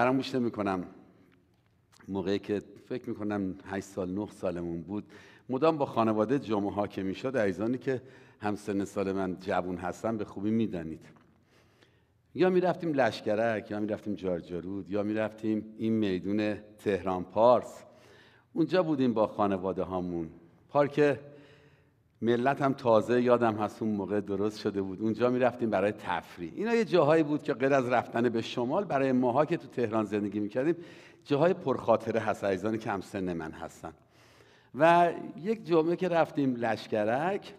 فراموش نمیکنم موقعی که فکر میکنم 8 سال 9 سالمون بود مدام با خانواده جمعه ها که میشد عیزانی که همسن سال من جوون هستن به خوبی میدانید یا میرفتیم لشکرک یا میرفتیم جارجارود یا میرفتیم این میدون تهران پارس اونجا بودیم با خانواده هامون پارک ملت هم تازه یادم هست اون موقع درست شده بود اونجا میرفتیم برای تفریح اینا یه جاهایی بود که غیر از رفتن به شمال برای ماها که تو تهران زندگی میکردیم جاهای پرخاطره هست عزیزانی که هم سن من هستن و یک جمعه که رفتیم لشکرک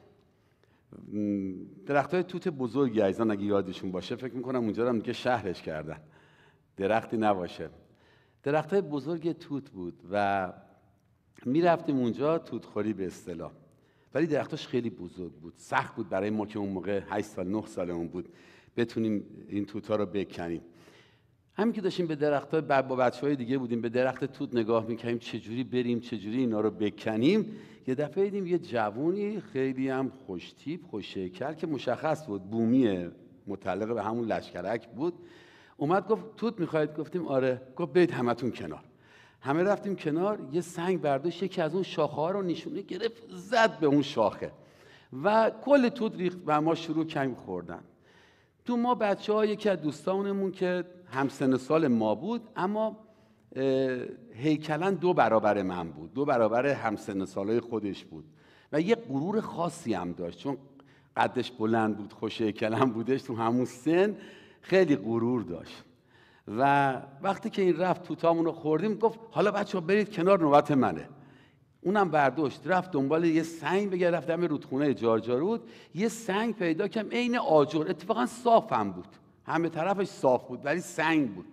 درخت های توت بزرگی عزیزان اگه یادشون باشه فکر میکنم اونجا هم که شهرش کردن درختی نباشه درخت های بزرگ توت بود و میرفتیم اونجا توتخوری به اصطلاح ولی درختاش خیلی بزرگ بود سخت بود برای ما که اون موقع 8 سال 9 اون بود بتونیم این توتا رو بکنیم همین که داشتیم به درخت های با بچه های دیگه بودیم به درخت توت نگاه میکنیم چجوری بریم چجوری اینا رو بکنیم یه دفعه دیدیم یه جوونی خیلی هم خوشتیب شکل که مشخص بود بومیه متعلق به همون لشکرک بود اومد گفت توت میخواید گفتیم آره گفت برید همتون کنار همه رفتیم کنار یه سنگ برداشت یکی از اون شاخه ها رو نشونه گرفت زد به اون شاخه و کل تود ریخت و ما شروع کمی خوردن تو ما بچه ها یکی از دوستانمون که همسن سال ما بود اما هیکلا دو برابر من بود دو برابر همسن سالای خودش بود و یه غرور خاصی هم داشت چون قدش بلند بود خوش هیکلم بودش تو همون سن خیلی غرور داشت و وقتی که این رفت توتامون رو خوردیم گفت حالا بچه برید کنار نوبت منه اونم برداشت رفت دنبال یه سنگ بگه رفت دم رودخونه جارجارود یه سنگ پیدا کردم عین آجر اتفاقا صاف هم بود همه طرفش صاف بود ولی سنگ بود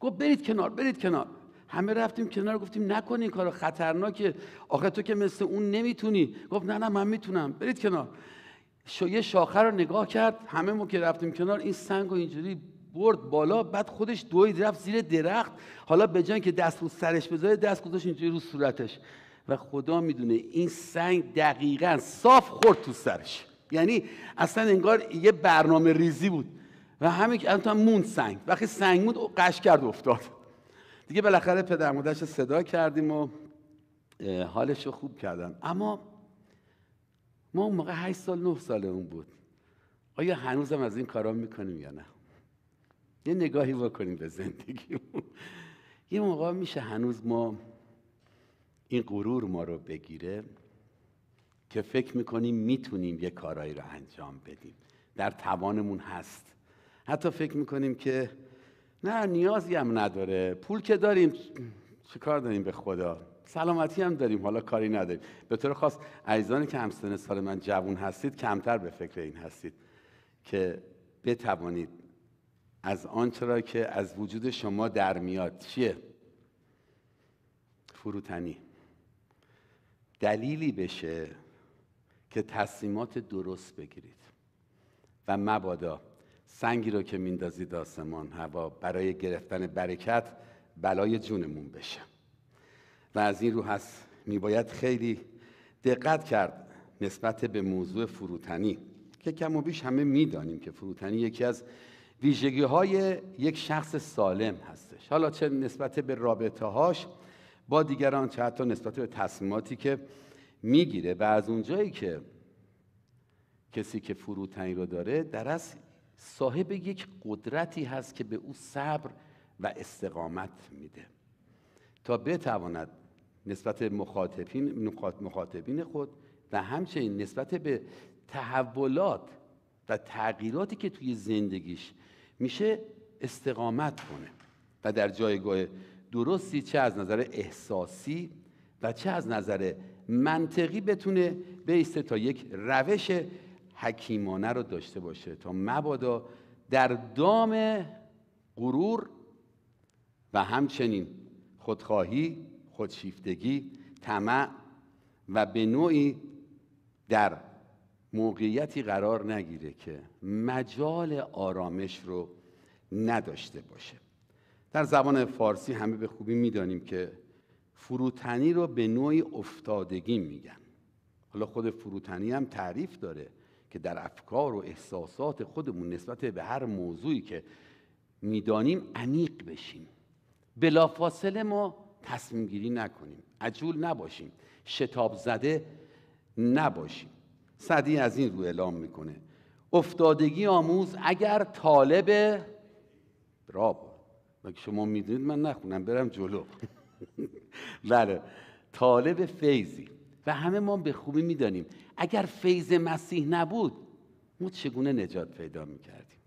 گفت برید کنار برید کنار همه رفتیم کنار گفتیم نکن این کارو خطرناکه آخه تو که مثل اون نمیتونی گفت نه نه من میتونم برید کنار شو یه شاخه رو نگاه کرد همه که رفتیم کنار این سنگ و اینجوری برد بالا بعد خودش دوید رفت زیر درخت حالا به جای که دست رو سرش بذاره دست گذاشت اینجوری رو صورتش و خدا میدونه این سنگ دقیقا صاف خورد تو سرش یعنی اصلا انگار یه برنامه ریزی بود و همین که تا مون سنگ وقتی سنگ مون قش کرد افتاد دیگه بالاخره پدر مادرش صدا کردیم و حالش رو خوب کردن اما ما اون موقع 8 سال 9 اون بود آیا هنوزم از این کارا میکنیم یا نه یه نگاهی بکنیم به زندگیمون یه موقع میشه هنوز ما این غرور ما رو بگیره که فکر میکنیم میتونیم یه کارایی رو انجام بدیم در توانمون هست حتی فکر میکنیم که نه نیازی هم نداره پول که داریم چه کار داریم به خدا سلامتی هم داریم حالا کاری نداریم به طور خاص عزیزانی که همسن سال من جوون هستید کمتر به فکر این هستید که بتوانید از آنچه را که از وجود شما در میاد چیه فروتنی دلیلی بشه که تصمیمات درست بگیرید و مبادا سنگی رو که میندازید آسمان هوا برای گرفتن برکت بلای جونمون بشه و از این رو هست میباید خیلی دقت کرد نسبت به موضوع فروتنی که کم و بیش همه میدانیم که فروتنی یکی از ویژگی های یک شخص سالم هستش حالا چه نسبت به رابطه هاش با دیگران چه حتی نسبت به تصمیماتی که میگیره و از اونجایی که کسی که فروتنی رو داره در از صاحب یک قدرتی هست که به او صبر و استقامت میده تا بتواند نسبت مخاطبین مخاطبین خود و همچنین نسبت به تحولات و تغییراتی که توی زندگیش میشه استقامت کنه و در جایگاه درستی چه از نظر احساسی و چه از نظر منطقی بتونه بیسته تا یک روش حکیمانه رو داشته باشه تا مبادا در دام غرور و همچنین خودخواهی خودشیفتگی طمع و به نوعی در موقعیتی قرار نگیره که مجال آرامش رو نداشته باشه در زبان فارسی همه به خوبی میدانیم که فروتنی رو به نوعی افتادگی میگن حالا خود فروتنی هم تعریف داره که در افکار و احساسات خودمون نسبت به هر موضوعی که میدانیم عمیق بشیم بلافاصله ما تصمیم گیری نکنیم عجول نباشیم شتاب زده نباشیم صدی از این رو اعلام میکنه افتادگی آموز اگر طالب راب مگه شما میدونید من نخونم برم جلو بله طالب فیضی و همه ما به خوبی میدانیم اگر فیض مسیح نبود ما چگونه نجات پیدا میکردیم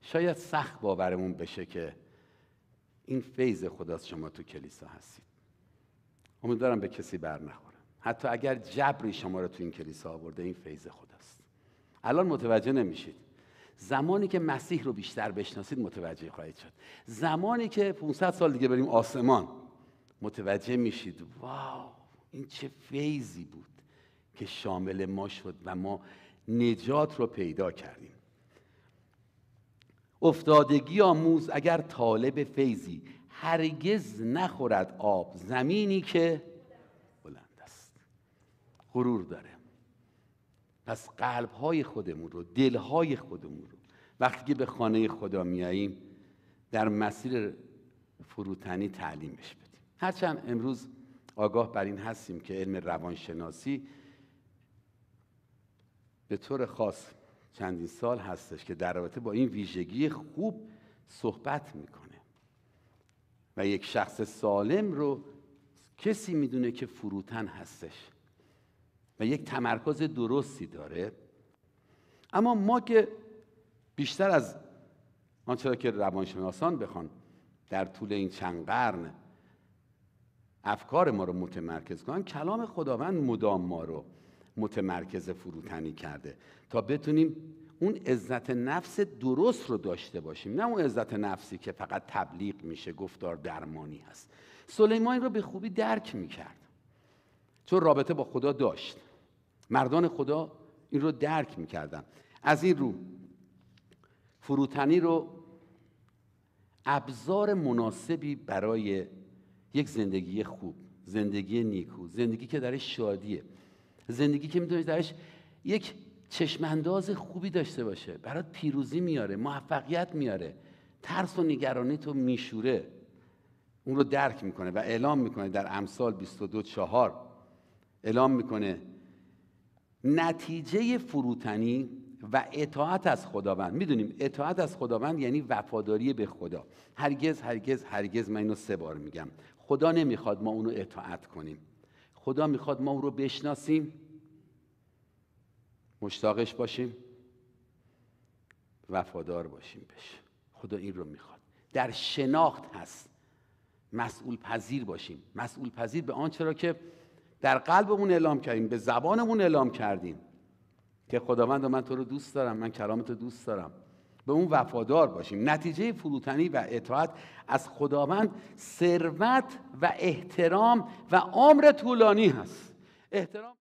شاید سخت باورمون بشه که این فیض خداست شما تو کلیسا هستید امیدوارم به کسی بر حتی اگر جبری شما رو تو این کلیسا آورده این فیض خداست الان متوجه نمیشید زمانی که مسیح رو بیشتر بشناسید متوجه خواهید شد زمانی که 500 سال دیگه بریم آسمان متوجه میشید واو این چه فیضی بود که شامل ما شد و ما نجات رو پیدا کردیم افتادگی آموز اگر طالب فیضی هرگز نخورد آب زمینی که غرور داره پس قلب های خودمون رو دل های خودمون رو وقتی که به خانه خدا میاییم در مسیر فروتنی تعلیمش بدیم هرچند امروز آگاه بر این هستیم که علم روانشناسی به طور خاص چندین سال هستش که در رابطه با این ویژگی خوب صحبت میکنه و یک شخص سالم رو کسی میدونه که فروتن هستش و یک تمرکز درستی داره اما ما که بیشتر از آنچه که روانشناسان بخوان در طول این چند قرن افکار ما رو متمرکز کنن کلام خداوند مدام ما رو متمرکز فروتنی کرده تا بتونیم اون عزت نفس درست رو داشته باشیم نه اون عزت نفسی که فقط تبلیغ میشه گفتار درمانی هست سلیمان رو به خوبی درک میکرد چون رابطه با خدا داشت مردان خدا این رو درک میکردن از این رو فروتنی رو ابزار مناسبی برای یک زندگی خوب زندگی نیکو زندگی که درش شادیه زندگی که میتونه درش یک چشمانداز خوبی داشته باشه برات پیروزی میاره موفقیت میاره ترس و نگرانی تو میشوره اون رو درک میکنه و اعلام میکنه در امثال 22 چهار اعلام میکنه نتیجه فروتنی و اطاعت از خداوند میدونیم اطاعت از خداوند یعنی وفاداری به خدا هرگز هرگز هرگز من اینو سه بار میگم خدا نمیخواد ما اونو اطاعت کنیم خدا میخواد ما او رو بشناسیم مشتاقش باشیم وفادار باشیم بهش خدا این رو میخواد در شناخت هست مسئول پذیر باشیم مسئول پذیر به آنچه را که در قلبمون اعلام کردیم به زبانمون اعلام کردیم که خداوند من تو رو دوست دارم من کلام تو دوست دارم به اون وفادار باشیم نتیجه فروتنی و اطاعت از خداوند ثروت و احترام و عمر طولانی هست احترام